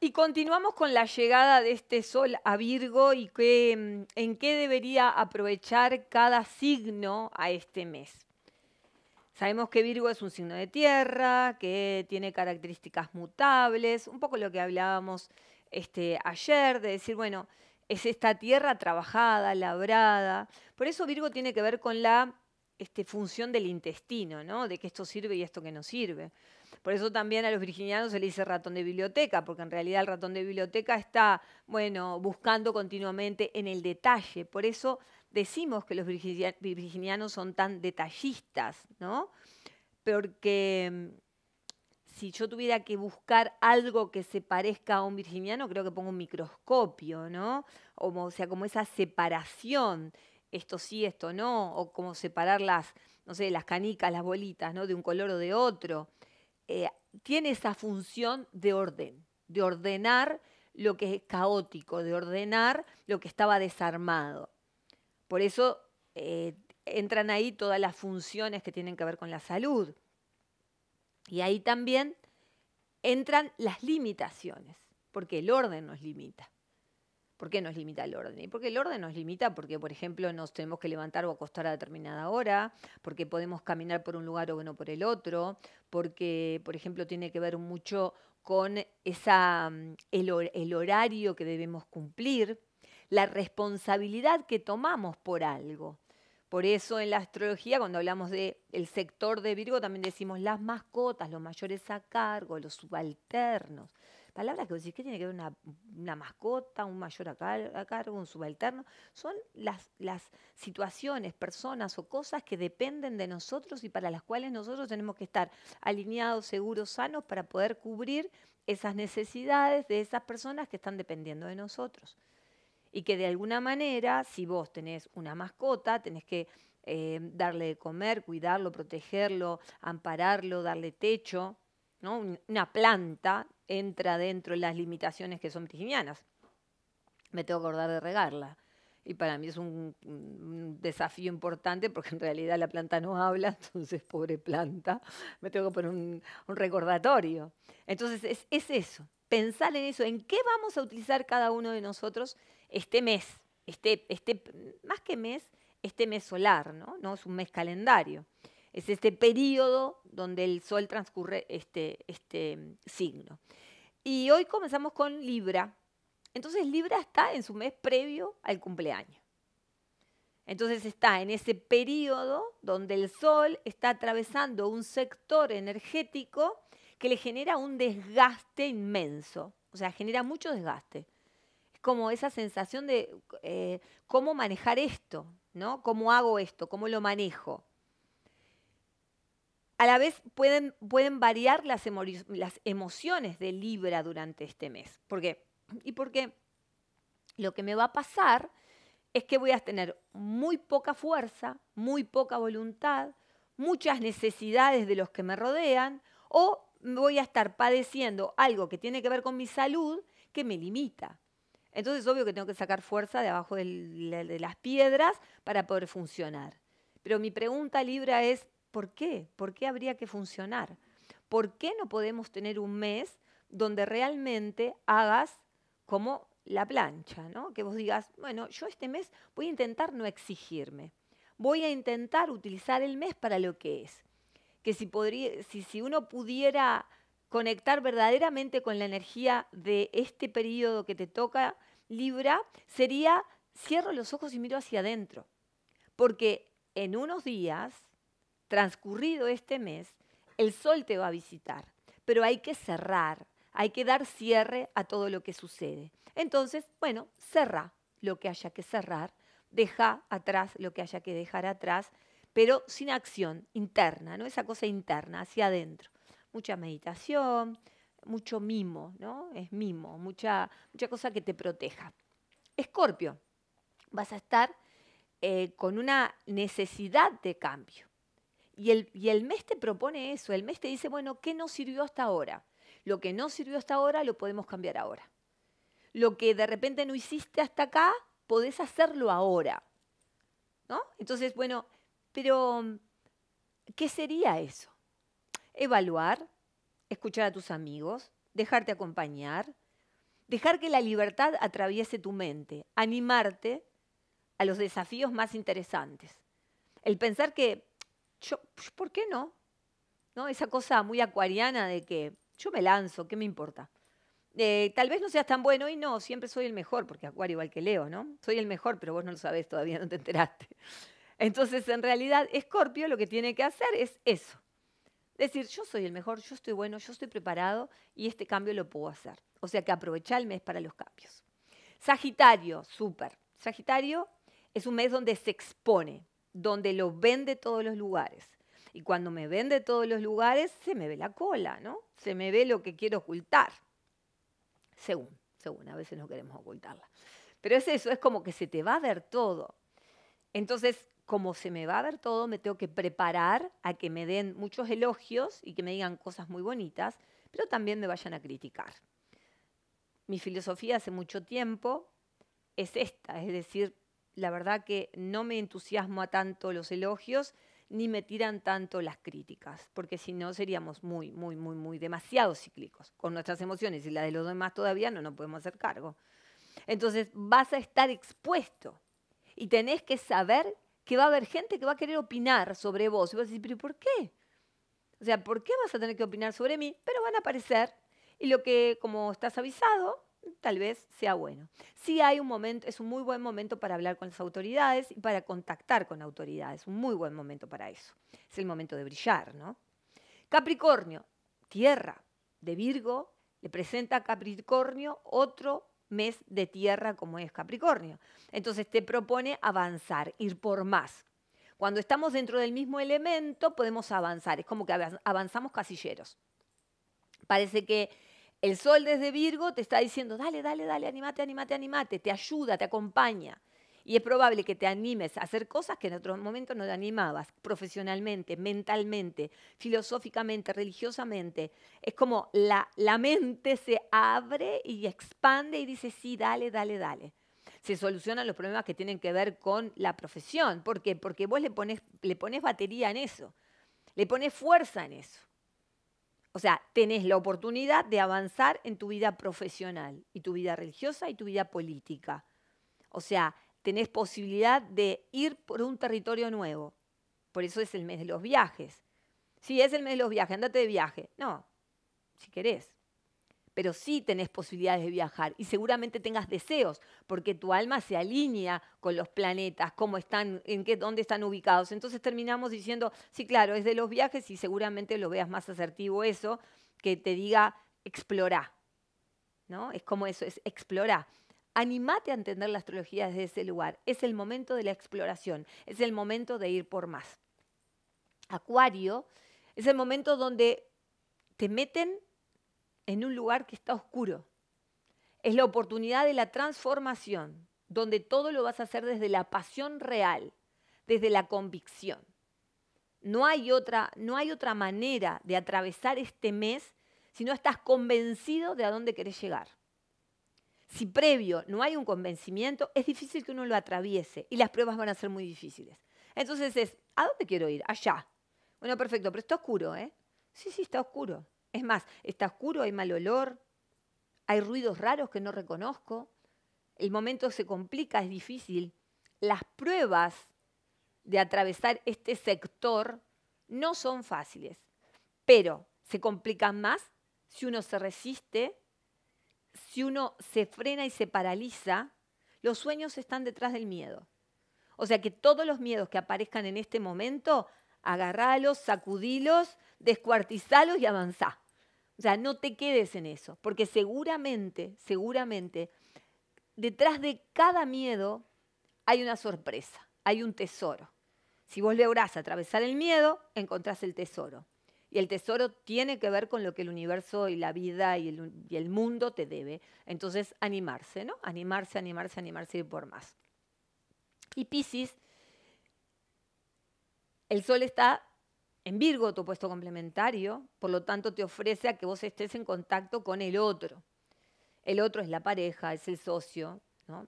Y continuamos con la llegada de este sol a Virgo y que, mm, en qué debería aprovechar cada signo a este mes. Sabemos que Virgo es un signo de tierra, que tiene características mutables, un poco lo que hablábamos este, ayer, de decir, bueno, es esta tierra trabajada, labrada. Por eso Virgo tiene que ver con la este, función del intestino, ¿no? De que esto sirve y esto que no sirve. Por eso también a los virginianos se le dice ratón de biblioteca, porque en realidad el ratón de biblioteca está, bueno, buscando continuamente en el detalle. Por eso decimos que los virginianos son tan detallistas, ¿no? Porque mm, si yo tuviera que buscar algo que se parezca a un virginiano, creo que pongo un microscopio, ¿no? o sea, como esa separación esto sí, esto no, o como separar las, no sé, las canicas, las bolitas, ¿no? De un color o de otro. Eh, tiene esa función de orden, de ordenar lo que es caótico, de ordenar lo que estaba desarmado. Por eso eh, entran ahí todas las funciones que tienen que ver con la salud. Y ahí también entran las limitaciones, porque el orden nos limita. ¿Por qué nos limita el orden? ¿Y porque el orden nos limita? Porque, por ejemplo, nos tenemos que levantar o acostar a determinada hora, porque podemos caminar por un lugar o no por el otro, porque, por ejemplo, tiene que ver mucho con esa, mm, el, horario que debemos cumplir, la responsabilidad que tomamos por algo. Por eso en la astrología, cuando hablamos del el sector de Virgo, también decimos las mascotas, los mayores a cargo, los subalternos palabras que vos decís, tiene que ver una, mascota, un mayor a, cargo, un subalterno? Son las, las situaciones, personas o cosas que dependen de nosotros y para las cuales nosotros tenemos que estar alineados, seguros, sanos para poder cubrir esas necesidades de esas personas que están dependiendo de nosotros. Y que de alguna manera, si vos tenés una mascota, tenés que eh, darle de comer, cuidarlo, protegerlo, ampararlo, darle techo, ¿no? una planta entra dentro de las limitaciones que son virginianas. Me tengo que acordar de regarla. Y para mí es un, desafío importante porque en realidad la planta no habla, entonces pobre planta, me tengo que poner un, recordatorio. Entonces es, eso, pensar en eso, en qué vamos a utilizar cada uno de nosotros este mes, este, este, más que mes, este mes solar, ¿no? No es un mes calendario. Es este periodo donde el Sol transcurre este, este mm, signo. Y hoy comenzamos con Libra. Entonces Libra está en su mes previo al cumpleaños. Entonces está en ese periodo donde el Sol está atravesando un sector energético que le genera un desgaste inmenso. O sea, genera mucho desgaste. Es como esa sensación de eh, cómo manejar esto, ¿no? ¿Cómo hago esto? ¿Cómo lo manejo? A la vez pueden, pueden variar las, emociones de Libra durante este mes. ¿Por qué? Y porque lo que me va a pasar es que voy a tener muy poca fuerza, muy poca voluntad, muchas necesidades de los que me rodean o voy a estar padeciendo algo que tiene que ver con mi salud que me limita. Entonces, obvio que tengo que sacar fuerza de abajo de las piedras para poder funcionar. Pero mi pregunta, Libra, es, ¿Por qué? ¿Por qué habría que funcionar? ¿Por qué no podemos tener un mes donde realmente hagas como la plancha, Que vos digas, bueno, yo este mes voy a intentar no exigirme. Voy a intentar utilizar el mes para lo que es. Que si, si uno pudiera conectar verdaderamente con la energía de este periodo que te toca Libra, sería cierro los ojos y miro hacia adentro. Porque en unos días transcurrido este mes, el sol te va a visitar, pero hay que cerrar, hay que dar cierre a todo lo que sucede. Entonces, bueno, cerra lo que haya que cerrar, deja atrás lo que haya que dejar atrás, pero sin acción interna, ¿no? Esa cosa interna, hacia adentro. Mucha meditación, mucho mimo, ¿no? Es mimo, mucha, mucha cosa que te proteja. Escorpio, vas a estar eh, con una necesidad de cambio y, el, MES te propone eso, el MES te dice, bueno, ¿qué no sirvió hasta ahora? Lo que no sirvió hasta ahora lo podemos cambiar ahora. Lo que de repente no hiciste hasta acá, podés hacerlo ahora. ¿No? Entonces, bueno, pero ¿qué sería eso? Evaluar, escuchar a tus amigos, dejarte acompañar, dejar que la libertad atraviese tu mente, animarte a los desafíos más interesantes. El pensar que pues, ¿por qué no? ¿No? Esa cosa muy acuariana de que yo me lanzo, ¿qué me importa? Eh, tal vez no seas tan bueno y no, siempre soy el mejor, porque Acuario igual que Leo, ¿no? Soy el mejor, pero vos no lo sabés todavía, no te enteraste. Entonces, en realidad, Escorpio lo que tiene que hacer es eso. Decir, yo soy el mejor, yo estoy bueno, yo estoy preparado y este cambio lo puedo hacer. O sea que aprovechar el mes para los cambios. Sagitario, súper. Sagitario es un mes donde se expone, donde lo ven de todos los lugares. Y cuando me ven de todos los lugares, se me ve la cola, ¿no? Se me ve lo que quiero ocultar. Según, según, a veces no queremos ocultarla. Pero es eso, es como que se te va a ver todo. Entonces, como se me va a ver todo, me tengo que preparar a que me den muchos elogios y que me digan cosas muy bonitas, pero también me vayan a criticar. Mi filosofía hace mucho tiempo es esta, es decir, la verdad que no me entusiasma tanto los elogios ni me tiran tanto las críticas, porque si no seríamos muy, muy, muy, muy demasiado cíclicos con nuestras emociones y las de los demás todavía no nos podemos hacer cargo. Entonces vas a estar expuesto y tenés que saber que va a haber gente que va a querer opinar sobre vos. Y vas a decir, pero ¿por qué? O sea, ¿por qué vas a tener que opinar sobre mí? Pero van a aparecer y lo que, como estás avisado, tal vez sea bueno. si hay un momento, es un muy buen momento para hablar con las autoridades y para contactar con autoridades, un muy buen momento para eso. Es el momento de brillar, ¿no? Capricornio, tierra de Virgo, le presenta a Capricornio otro mes de tierra como es Capricornio. Entonces te propone avanzar, ir por más. Cuando estamos dentro del mismo elemento podemos avanzar, es como que avanzamos casilleros. Parece que el sol desde Virgo te está diciendo, dale, dale, dale, animate, animate, animate, te ayuda, te acompaña. Y es probable que te animes a hacer cosas que en otros momentos no te animabas, profesionalmente, mentalmente, filosóficamente, religiosamente. Es como la, la mente se abre y expande y dice, sí, dale, dale, dale. Se solucionan los problemas que tienen que ver con la profesión. ¿Por qué? Porque vos le pones, le pones batería en eso, le pones fuerza en eso. O sea, tenés la oportunidad de avanzar en tu vida profesional y tu vida religiosa y tu vida política. O sea, tenés posibilidad de ir por un territorio nuevo. Por eso es el mes de los viajes. Si sí, es el mes de los viajes, andate de viaje. No, si querés pero sí tenés posibilidades de viajar y seguramente tengas deseos, porque tu alma se alinea con los planetas, cómo están, en qué, dónde están ubicados. Entonces terminamos diciendo, sí, claro, es de los viajes y seguramente lo veas más asertivo eso, que te diga, explora. ¿No? Es como eso, es explorar. Animate a entender la astrología desde ese lugar. Es el momento de la exploración, es el momento de ir por más. Acuario es el momento donde te meten en un lugar que está oscuro. Es la oportunidad de la transformación, donde todo lo vas a hacer desde la pasión real, desde la convicción. No hay otra, no hay otra manera de atravesar este mes si no estás convencido de a dónde querés llegar. Si previo no hay un convencimiento, es difícil que uno lo atraviese y las pruebas van a ser muy difíciles. Entonces es, ¿a dónde quiero ir? Allá. Bueno, perfecto, pero está oscuro, ¿eh? Sí, sí, está oscuro. Es más, está oscuro, hay mal olor, hay ruidos raros que no reconozco, el momento se complica, es difícil. Las pruebas de atravesar este sector no son fáciles, pero se complican más si uno se resiste, si uno se frena y se paraliza. Los sueños están detrás del miedo. O sea que todos los miedos que aparezcan en este momento agarralos, sacudilos, descuartizalos y avanzá. O sea, no te quedes en eso, porque seguramente, seguramente, detrás de cada miedo hay una sorpresa, hay un tesoro. Si vos lográs atravesar el miedo, encontrás el tesoro. Y el tesoro tiene que ver con lo que el universo y la vida y el, mundo te debe. Entonces, animarse, ¿no? Animarse, animarse, animarse y por más. Y Pisces el Sol está en Virgo, tu puesto complementario, por lo tanto te ofrece a que vos estés en contacto con el otro. El otro es la pareja, es el socio, ¿no?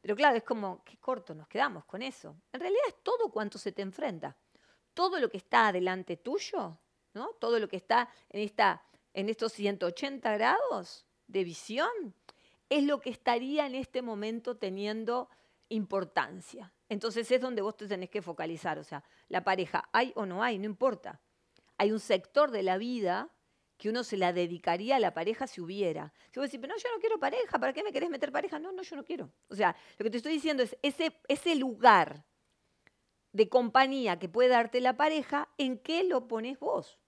Pero claro, es como, qué corto nos quedamos con eso. En realidad es todo cuanto se te enfrenta. Todo lo que está adelante tuyo, ¿no? Todo lo que está en, esta, en estos 180 grados de visión, es lo que estaría en este momento teniendo importancia. Entonces es donde vos te tenés que focalizar, o sea, la pareja, hay o no hay, no importa. Hay un sector de la vida que uno se la dedicaría a la pareja si hubiera. Si vos decís, pero no, yo no quiero pareja, ¿para qué me querés meter pareja? No, no, yo no quiero. O sea, lo que te estoy diciendo es ese, ese lugar de compañía que puede darte la pareja, ¿en qué lo pones vos?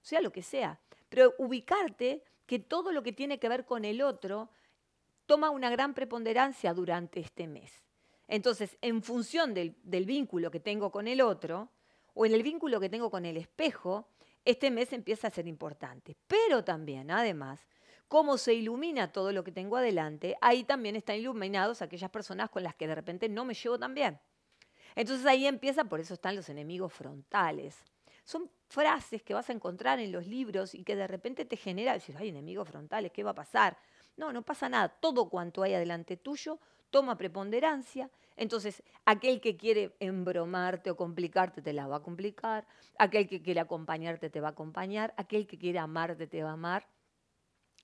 Sea lo que sea. Pero ubicarte que todo lo que tiene que ver con el otro toma una gran preponderancia durante este mes. Entonces, en función del, vínculo que tengo con el otro o en el vínculo que tengo con el espejo, este mes empieza a ser importante. Pero también, además, cómo se ilumina todo lo que tengo adelante, ahí también están iluminados aquellas personas con las que de repente no me llevo tan bien. Entonces ahí empieza, por eso están los enemigos frontales. Son frases que vas a encontrar en los libros y que de repente te genera decir, hay enemigos frontales, ¿qué va a pasar? No, no pasa nada. Todo cuanto hay adelante tuyo toma preponderancia. Entonces, aquel que quiere embromarte o complicarte te la va a complicar. Aquel que quiere acompañarte te va a acompañar. Aquel que quiere amarte te va a amar.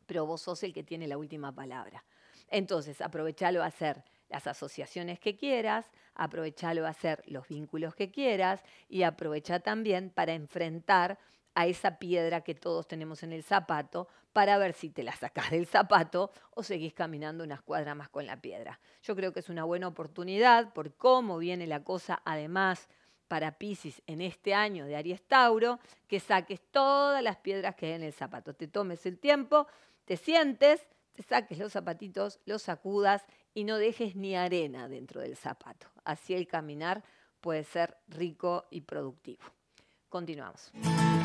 Pero vos sos el que tiene la última palabra. Entonces, aprovechalo a hacer las asociaciones que quieras, aprovechalo a hacer los vínculos que quieras y aprovecha también para enfrentar a esa piedra que todos tenemos en el zapato para ver si te la sacas del zapato o seguís caminando unas cuadras más con la piedra. Yo creo que es una buena oportunidad por cómo viene la cosa, además para Pisces en este año de Aries Tauro, que saques todas las piedras que hay en el zapato. Te tomes el tiempo, te sientes, te saques los zapatitos, los sacudas y no dejes ni arena dentro del zapato. Así el caminar puede ser rico y productivo. Continuamos.